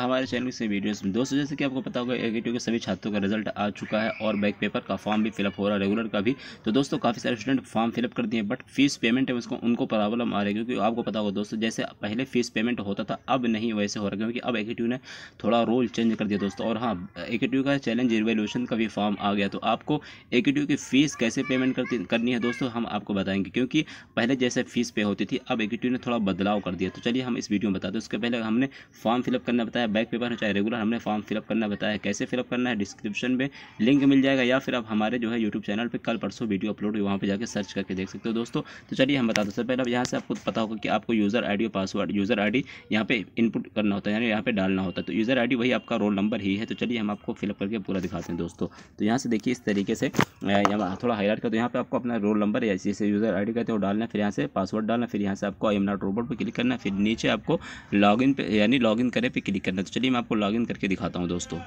हमारे चैनल से वीडियोस में दोस्तों जैसे कि आपको पता होगा ए के सभी छात्रों का रिजल्ट आ चुका है और बैक पेपर का फॉर्म भी फिलअप हो रहा है रेगुलर का भी तो दोस्तों काफ़ी सारे स्टूडेंट फॉर्म फिलअप कर दिए बट फीस पेमेंट है उसको उनको प्रॉब्लम आ रही है क्योंकि आपको पता होगा दोस्तों जैसे पहले फीस पेमेंट होता था अब नहीं वैसे हो रहा क्योंकि अब ए ने थोड़ा रोल चेंज कर दिया दोस्तों और हाँ ए का चैलेंज रिवेल्यूशन का भी फॉर्म आ गया तो आपको ए की फ़ीस कैसे पेमेंट करती करनी है दोस्तों हम आपको बताएंगे क्योंकि पहले जैसे फ़ीस पे होती थी अब ए ने थोड़ा बदलाव कर दिया तो चलिए हम इस वीडियो में बताते उसके पहले हमने फॉर्म फिलअप करना बताया चाहे बैक पेपर हो चाहे रेगुलर हमने फॉर्म फिलअप करना बताया कैसे फिलअप करना है डिस्क्रिप्शन में लिंक मिल जाएगा या फिर आप हमारे जो है यूट्यूब चैनल पर कल परसों वीडियो अपलोड वहाँ पर जाकर सर्च करके देख सकते हो दोस्तों तो चलिए हम बता दो सर पहले यहाँ से आपको पता होगा कि आपको यूज़र आई और पासवर्ड यूज़र आई डी यहाँ पर इनपुट करना होता है यानी यहाँ पर डालना होता है तो यूज़र आई वही आपका रोल नंबर ही है तो चलिए हम आपको फिलअप करके पूरा दिखाते हैं दोस्तों तो यहाँ से देखिए इस तरीके से थोड़ा हाईलाइट कर तो यहाँ पर आपको अपना रोल नंबर या जैसे यूज़र आई कहते हैं डालना फिर यहाँ से पासवर्ड डालना फिर यहाँ से आपको आई एम नॉट रोबोट पर क्लिक करना फिर नीचे आपको लॉग इन पर यानी इन करें पे क्लिक करना करना है तो चलिए मैं आपको लॉगिन करके दिखाता हूँ दोस्तों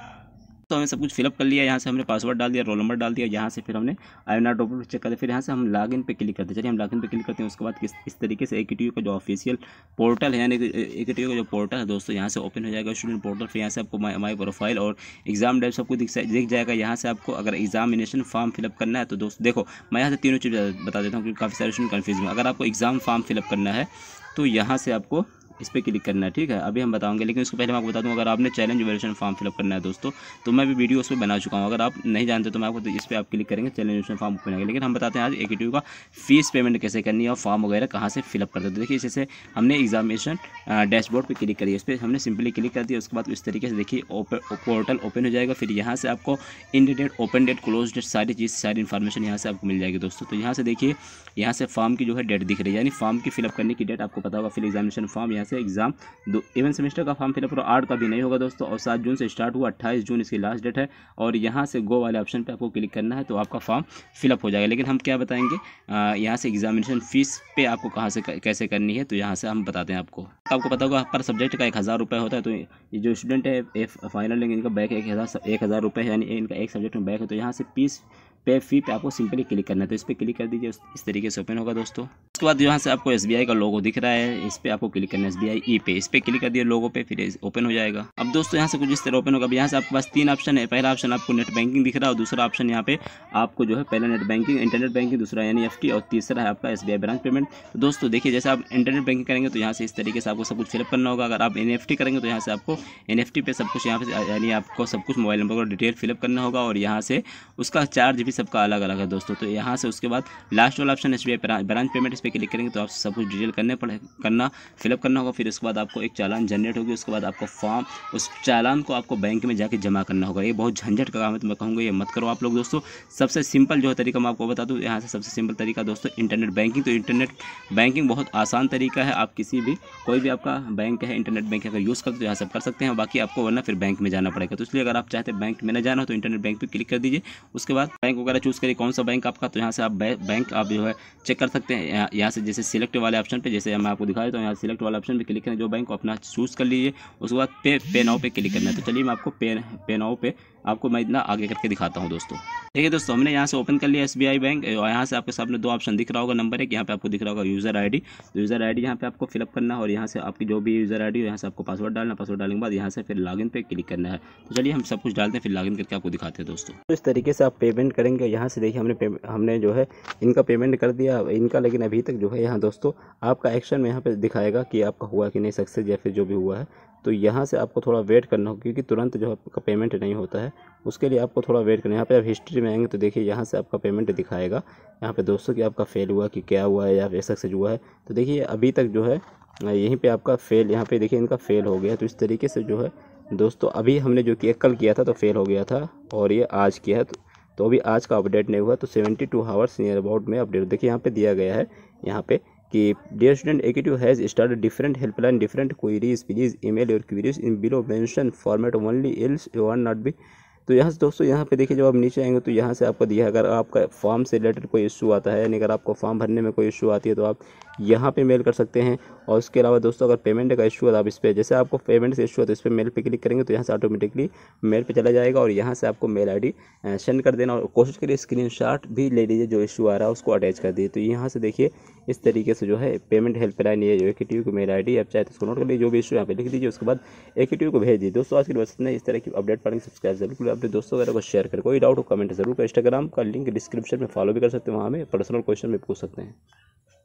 तो हमने सब कुछ फिलअप कर लिया यहाँ से हमने पासवर्ड डाल दिया रोल नंबर डाल दिया यहाँ से फिर हमने आई नॉट डॉक्यूमेंट चेक दिया फिर यहाँ से हम इन पे क्लिक करते चलिए हम इन पे क्लिक करते हैं उसके बाद किस इस तरीके से ए का जो ऑफिशियल पोर्टल है यानी ए के का जो पोर्टल है दोस्तों यहाँ से ओपन हो जाएगा स्टूडेंट पोर्टल फिर यहाँ से आपको माई प्रोफाइल और एग्जाम डेट सबको दिख दिख जाएगा यहाँ से आपको अगर एग्जामिनेशन फॉर्म फिलअप करना है तो दोस्तों देखो मैं यहाँ से तीनों चीज़ बता देता हूँ क्योंकि काफ़ी सारे स्टूडेंट कन्फ्यूज में अगर आपको एग्ज़ाम फॉर्म फिलअप करना है तो यहाँ से आपको इस पर क्लिक करना है ठीक है अभी हम बताऊँगे लेकिन उसको पहले मैं आपको बता दूँ अगर आपने चैलेंज वेरेशन फॉर्म फिलअप करना है दोस्तों तो मैं भी वीडियो उस पर बना चुका हूँ अगर आप नहीं जानते तो मैं आपको इस पर आप क्लिक करेंगे चैलेंज वेरेशन फॉर्म ओपन करेंगे लेकिन हम बताते हैं आज ए का फीस पेमेंट कैसे करनी है और फॉर्म वगैरह कहाँ से फिलअप करते हैं तो देखिए इससे हमने एग्जामिनेशन डैशबोर्ड पर क्लिक करी इस पर हमने सिंपली क्लिक कर दिया उसके बाद इस तरीके से देखिए पोर्टल ओपन हो जाएगा फिर यहाँ से आपको in date open date close date सारी चीज़ सारी इन्फॉर्मेशन यहाँ से आपको मिल जाएगी दोस्तों तो यहाँ से देखिए यहाँ से फॉर्म की जो है डेट दिख रही है यानी फॉर्म की फिलअप करने की डेट आपको पता होगा फिर एग्जामिनेशन फॉर्म यहाँ से एग्ज़ाम दो इवन सेमेस्टर का फॉर्म फिलअप आठ का भी नहीं होगा दोस्तों और सात जून से स्टार्ट हुआ अट्ठाईस जून इसकी लास्ट डेट है और यहाँ से गो वाले ऑप्शन पर आपको क्लिक करना है तो आपका फॉर्म फिलअप हो जाएगा लेकिन हम क्या बताएंगे यहाँ से एग्जामिनेशन फ़ीस पे आपको कहाँ से कैसे करनी है तो यहाँ से हम बताते हैं आपको तो आपको पता होगा पर सब्जेक्ट का एक हज़ार रुपये होता है तो ये जो स्टूडेंट है फाइनल लेंगे इनका बैक एक हज़ार एक हज़ार रुपये है यानी इनका एक सब्जेक्ट में बैक है तो यहाँ से पीस पे फी पे आपको सिंपली क्लिक करना है तो इस पर क्लिक कर दीजिए इस तरीके से ओपन होगा दोस्तों उसके बाद यहाँ से आपको एस का लोगो दिख रहा है इस पर आपको क्लिक करना है एस बी आई पे इस पर क्लिक कर दिया लोगो पे फिर ओपन हो जाएगा अब दोस्तों यहाँ से कुछ इस तरह ओपन होगा अब यहाँ से आपके पास तीन ऑप्शन है पहला ऑप्शन आपको नेट बैंकिंग दिख रहा है और दूसरा ऑप्शन यहाँ पे आपको जो है पहला नेट बैंकिंग इंटरनेट बैंकिंग दूसरा यानी एफ और तीसरा है आपका एस ब्रांच पेमेंट तो दोस्तों देखिए जैसे आप इंटरनेट बैंकिंग करेंगे तो यहाँ से इस तरीके से आपको सब कुछ फिलअप करना होगा अगर आप एन करेंगे तो यहाँ से आपको एन पे सब कुछ यहाँ पे यानी आपको सब कुछ मोबाइल नंबर का डिटेल फिलअप करना होगा और यहाँ से उसका चार्ज भी सबका अलग अलग है दोस्तों तो यहाँ से उसके बाद लास्ट वाला ऑप्शन एस ब्रांच पेमेंट इस पर क्लिक करेंगे तो आप सब कुछ डिटेल करने पड़े करना फिलअप करना होगा फिर उसके बाद आपको एक चालान जनरेट होगी उसके बाद आपको फॉर्म उस चालान को आपको बैंक में जाके जमा करना होगा ये बहुत झंझट का काम है तो मैं कहूँगा ये मत करो आप लोग दोस्तों सबसे सिंपल जो है तरीका मैं आपको बता दूँ यहाँ से सबसे सिंपल तरीका दोस्तों इंटरनेट बैंकिंग तो इंटरनेट बैंकिंग बहुत आसान तरीका है आप किसी भी कोई भी आपका बैंक है इंटरनेट बैंक अगर यूज़ करते तो यहाँ सब कर सकते हैं बाकी आपको वरना फिर बैंक में जाना पड़ेगा तो इसलिए अगर आप चाहते बैंक में ना जाना हो तो इंटरनेट बैंक पर क्लिक कर दीजिए उसके बाद बैंक वगैरह चूज़ करिए कौन सा बैंक आपका तो यहाँ से आप बैंक आप जो है चेक कर सकते हैं यहाँ से जैसे सिलेक्ट वाले ऑप्शन पे जैसे मैं आपको दिखा देता हूँ यहाँ सिलेक्ट वाले ऑप्शन पे क्लिक करें जो बैंक को अपना चूज़ कर लीजिए उसके बाद पे पे नाव पे क्लिक करना है तो चलिए मैं आपको पे पे नाव पे आपको मैं इतना आगे करके दिखाता हूँ दोस्तों देखिए दोस्तों हमने यहाँ से ओपन कर लिया एस बैंक और यहाँ से आपके सामने दो ऑप्शन दिख रहा होगा नंबर एक यहाँ पे आपको दिख रहा होगा user I D user I D यहाँ पे आपको फिलअप करना है और यहाँ से आपकी जो भी यूज़र आई डी यहाँ से आपको पासवर्ड डालना पासवर्ड डालने के बाद यहाँ से फिर लॉगिन पे क्लिक करना है तो चलिए हम सब कुछ डालते हैं फिर लॉगिन करके आपको दिखाते हैं दोस्तों तो इस तरीके से आप पेमेंट करेंगे यहाँ से देखिए हमने हमने जो है इनका पेमेंट कर दिया इनका लेकिन अभी तक जो है यहाँ दोस्तों आपका एक्शन में यहाँ पर दिखाएगा कि आपका हुआ कि नहीं सक्सेस या फिर जो भी हुआ है तो यहाँ से आपको थोड़ा वेट करना होगा क्योंकि तुरंत जो आपका पेमेंट नहीं होता है उसके लिए आपको थोड़ा वेट करना है यहाँ पे आप हिस्ट्री में आएंगे तो देखिए यहाँ से आपका पेमेंट दिखाएगा यहाँ पे दोस्तों कि आपका फ़ेल हुआ कि क्या हुआ है या फिर सक्सेस हुआ है तो देखिए अभी तक जो है यहीं पर आपका फ़ेल यहाँ पर देखिए इनका फ़ेल हो गया तो इस तरीके से जो है दोस्तों अभी हमने जो किया कल किया था तो फेल हो गया था और ये आज किया है तो अभी आज का अपडेट नहीं हुआ तो seventy two hours near about में अपडेट देखिए यहाँ पर दिया गया है यहाँ पर कि student student AKTU has start different helpline different queries please email your queries in below mention format only else you are not be तो यहाँ से दोस्तों यहाँ पे देखिए जब आप नीचे आएंगे तो यहाँ से आपको दिया अगर आपका फॉर्म से रिलेटेड कोई इशू आता है यानी अगर आपको फॉर्म भरने में कोई इशू आती है तो आप यहाँ पे मेल कर सकते हैं और उसके अलावा दोस्तों अगर पेमेंट का इशू है तो आप इस पर जैसे आपको पेमेंट से इशू है तो इस पर मेल पे क्लिक करेंगे तो यहाँ से ऑटोमेटिकली मेल पे चला जाएगा और यहाँ से आपको मेल आई सेंड कर देना और कोशिश करिए स्क्रीन भी ले लीजिए जो इशू आ रहा है उसको अटैच कर दिए तो यहाँ से देखिए इस तरीके से जो है पेमेंट हेल्पलाइन ये ए के टी की मेरा आई डी आप चाहे तो उसको नोट कर लीजिए जो भी इशू यहाँ पे लिख दीजिए उसके बाद ए टी को भेज दीजिए दोस्तों आज की बस ने इस तरह की अपडेट पाने सब्सक्राइब जरूर करें अपने दोस्तों वगैरह को शेयर करें कोई डाउट हो कमेंट जरूर करें इंस्टाग्राम का लिंक डिस्क्रिप्शन में फॉलो भी कर सकते हैं वहाँ में पर्सनल क्वेश्चन भी पूछ सकते हैं